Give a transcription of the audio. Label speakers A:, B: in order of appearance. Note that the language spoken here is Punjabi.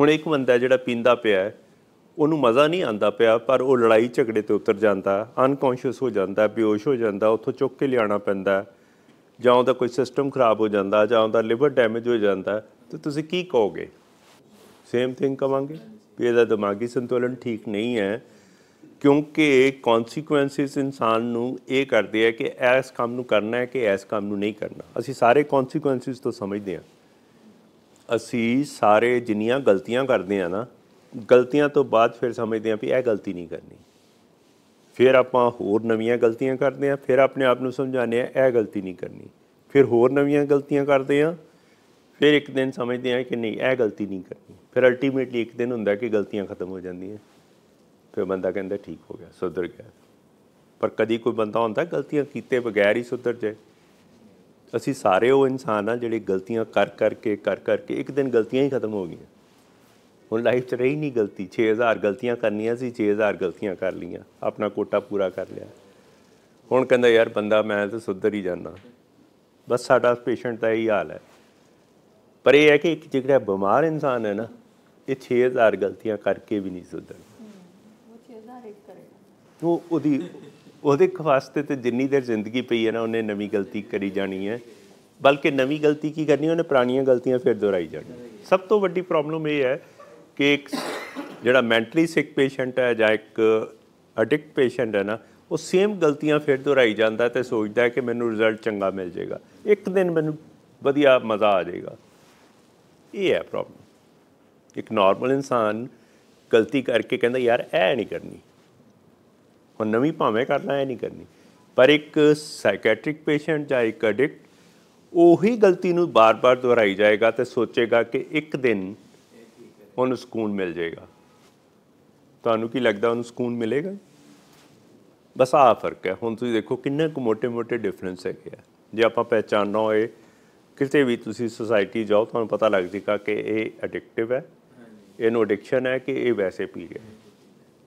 A: ਹੁਣ ਇੱਕ ਬੰਦਾ ਜਿਹੜਾ ਪੀਂਦਾ ਪਿਆ ਉਹਨੂੰ ਮਜ਼ਾ ਨਹੀਂ ਆਂਦਾ ਪਿਆ ਪਰ ਉਹ ਲੜਾਈ ਝਗੜੇ ਤੇ ਉਤਰ ਜਾਂਦਾ ਅਨਕੌਂਸ਼ੀਅਸ ਹੋ ਜਾਂਦਾ ਬੇਹੋਸ਼ ਹੋ ਜਾਂਦਾ ਉੱਥੋਂ ਚੁੱਕ ਕੇ ਲਿਆਣਾ ਪੈਂਦਾ ਜਾਂ ਉਹਦਾ ਕੋਈ ਸਿਸਟਮ ਖਰਾਬ ਹੋ ਜਾਂਦਾ ਜਾਂ ਉਹਦਾ ਲਿਵਰ ਡੈਮੇਜ ਹੋ ਜਾਂਦਾ ਤੇ ਤੁਸੀਂ ਕੀ ਕਹੋਗੇ ਸੇਮ ਥਿੰਗ ਕਹਾਂਗੇ ਵੀ ਇਹਦਾ ਦਿਮਾਗੀ ਸੰਤੁਲਨ ਠੀਕ ਨਹੀਂ ਹੈ ਕਿਉਂਕਿ ਕੌਨਸੀਕੁਐਂਸਸ ਇਨਸਾਨ ਨੂੰ ਇਹ ਕਰਦੇ ਆ ਕਿ ਐਸ ਕੰਮ ਨੂੰ ਕਰਨਾ ਹੈ ਕਿ ਐਸ ਕੰਮ ਨੂੰ ਨਹੀਂ ਕਰਨਾ ਅਸੀਂ ਸਾਰੇ ਕੌਨਸੀਕੁਐਂਸਸ ਤੋਂ ਸਮਝਦੇ ਹਾਂ ਅਸੀਂ ਸਾਰੇ ਜਿੰਨੀਆਂ ਗਲਤੀਆਂ ਕਰਦੇ ਆ ਨਾ ਗਲਤੀਆਂ ਤੋਂ ਬਾਅਦ ਫਿਰ ਸਮਝਦੇ ਆ ਵੀ ਇਹ ਗਲਤੀ ਨਹੀਂ ਕਰਨੀ ਫਿਰ ਆਪਾਂ ਹੋਰ ਨਵੀਆਂ ਗਲਤੀਆਂ ਕਰਦੇ ਆ ਫਿਰ ਆਪਣੇ ਆਪ ਨੂੰ ਸਮਝਾਉਂਦੇ ਆ ਇਹ ਗਲਤੀ ਨਹੀਂ ਕਰਨੀ ਫਿਰ ਹੋਰ ਨਵੀਆਂ ਗਲਤੀਆਂ ਕਰਦੇ ਆ ਫਿਰ ਇੱਕ ਦਿਨ ਸਮਝਦੇ ਆ ਕਿ ਨਹੀਂ ਇਹ ਗਲਤੀ ਨਹੀਂ ਕਰਨੀ ਫਿਰ ਅਲਟੀਮੇਟਲੀ ਇੱਕ ਦਿਨ ਹੁੰਦਾ ਕਿ ਗਲਤੀਆਂ ਖਤਮ ਹੋ ਜਾਂਦੀਆਂ ਫਿਰ ਬੰਦਾ ਕਹਿੰਦਾ ਠੀਕ ਹੋ ਗਿਆ ਸੁਧਰ ਗਿਆ ਪਰ ਕਦੀ ਕੋਈ ਬੰਦਾ ਹੁੰਦਾ ਗਲਤੀਆਂ ਕੀਤੇ ਬਗੈਰ ਹੀ ਸੁਧਰ ਜਾਏ ਅਸੀਂ ਸਾਰੇ ਉਹ ਇਨਸਾਨ ਆ ਜਿਹੜੇ ਗਲਤੀਆਂ ਕਰ ਕਰਕੇ ਕਰ ਕਰਕੇ ਇੱਕ ਦਿਨ ਗਲਤੀਆਂ ਹੀ ਖਤਮ ਹੋ ਗਈਆਂ ਹੁਣ ਲਾਈਫ 'ਚ ਰਹੀ ਨਹੀਂ ਗਲਤੀ 6000 ਗਲਤੀਆਂ ਕਰਨੀਆਂ ਸੀ 6000 ਗਲਤੀਆਂ ਕਰ ਲੀਆਂ ਆਪਣਾ ਕੋਟਾ ਪੂਰਾ ਕਰ ਲਿਆ ਹੁਣ ਕਹਿੰਦਾ ਯਾਰ ਬੰਦਾ ਮੈਂ ਤਾਂ ਸੁਧਰ ਹੀ ਜਾਣਾ ਬਸ ਸਾਡਾ ਪੇਸ਼ੈਂਟ ਦਾ ਇਹ ਹਾਲ ਹੈ ਪਰ ਇਹ ਹੈ ਕਿ ਇੱਕ ਜਿਹੜਾ ਬਿਮਾਰ ਇਨਸਾਨ ਹੈ ਨਾ ਇਹ 6000 ਗਲਤੀਆਂ ਕਰਕੇ ਵੀ ਨਹੀਂ ਸੁਧਰਦਾ ਉਹ 6000 ਇੱਕ ਕਰੇਗਾ ਉਹ ਉਹਦੀ ਉਹਦੇ ਵਾਸਤੇ ਤੇ ਜਿੰਨੀ ਦੇਰ ਜ਼ਿੰਦਗੀ ਪਈ ਹੈ ਨਾ ਉਹਨੇ ਨਵੀਂ ਗਲਤੀ ਕਰੀ ਜਾਣੀ ਹੈ ਬਲਕਿ ਨਵੀਂ ਗਲਤੀ ਕੀ ਕਰਨੀ ਉਹਨੇ ਪੁਰਾਣੀਆਂ ਗਲਤੀਆਂ ਫਿਰ ਦੁਹਰਾਈ ਜਾਣੀ ਸਭ ਤੋਂ ਵੱਡੀ ਪ੍ਰੋਬਲਮ ਇਹ ਹੈ ਕਿ ਇੱਕ ਜਿਹੜਾ ਮੈਂਟਲੀ ਸਿਕ ਪੇਸ਼ੈਂਟ ਹੈ ਜਾਂ ਇੱਕ ਐਡਿਕਟ ਪੇਸ਼ੈਂਟ ਹੈ ਨਾ ਉਹ ਸੇਮ ਗਲਤੀਆਂ ਫਿਰ ਦੁਹਰਾਈ ਜਾਂਦਾ ਤੇ ਸੋਚਦਾ ਹੈ ਕਿ ਮੈਨੂੰ ਰਿਜ਼ਲਟ ਚੰਗਾ ਮਿਲ ਜਾਏਗਾ ਇੱਕ ਦਿਨ ਮੈਨੂੰ ਵਧੀਆ ਮਜ਼ਾ ਆ ਜਾਏਗਾ ਇਹ ਹੈ ਪ੍ਰੋਬਲਮ ਇੱਕ ਨਾਰਮਲ ਇਨਸਾਨ ਗਲਤੀ ਕਰਕੇ ਕਹਿੰਦਾ ਯਾਰ ਇਹ ਨਹੀਂ ਕਰਨੀ ਉਹ ਨਵੀਂ ਭਾਵੇਂ ਕਰਨਾ ਹੈ ਨਹੀਂ ਕਰਨੀ ਪਰ ਇੱਕ ਸਾਈਕੈਟ੍ਰਿਕ ਪੇਸ਼ੈਂਟ ਜਾਂ ਇੱਕ ਐਡਿਕਟ ਉਹੀ ਗਲਤੀ ਨੂੰ ਬਾਰ-ਬਾਰ ਦੁਹਰਾਈ ਜਾਏਗਾ ਤੇ ਸੋਚੇਗਾ ਕਿ ਇੱਕ ਦਿਨ ਉਹਨੂੰ ਸਕੂਨ ਮਿਲ ਜਾਏਗਾ ਤੁਹਾਨੂੰ ਕੀ ਲੱਗਦਾ ਉਹਨੂੰ ਸਕੂਨ ਮਿਲੇਗਾ ਬਸ ਆ ਫਰਕ ਹੈ ਹੁਣ ਤੁਸੀਂ ਦੇਖੋ ਕਿੰਨੇ ਕੁ ਮੋਟੇ-ਮੋਟੇ ਡਿਫਰੈਂਸ ਹੈਗੇ ਆ ਜੇ ਆਪਾਂ ਪਹਿਚਾਨਣਾ ਹੋਏ ਕਿਤੇ ਵੀ ਤੁਸੀਂ ਸੋਸਾਇਟੀ ਜਾਓ ਤੁਹਾਨੂੰ ਪਤਾ ਲੱਗ ਜੇਗਾ ਕਿ ਇਹ ਐਡਿਕਟਿਵ ਹੈ ਇਹਨੂੰ ਐਡਿਕਸ਼ਨ ਹੈ ਕਿ ਇਹ ਵੈਸੇ ਪੀ ਰਿਹਾ ਹੈ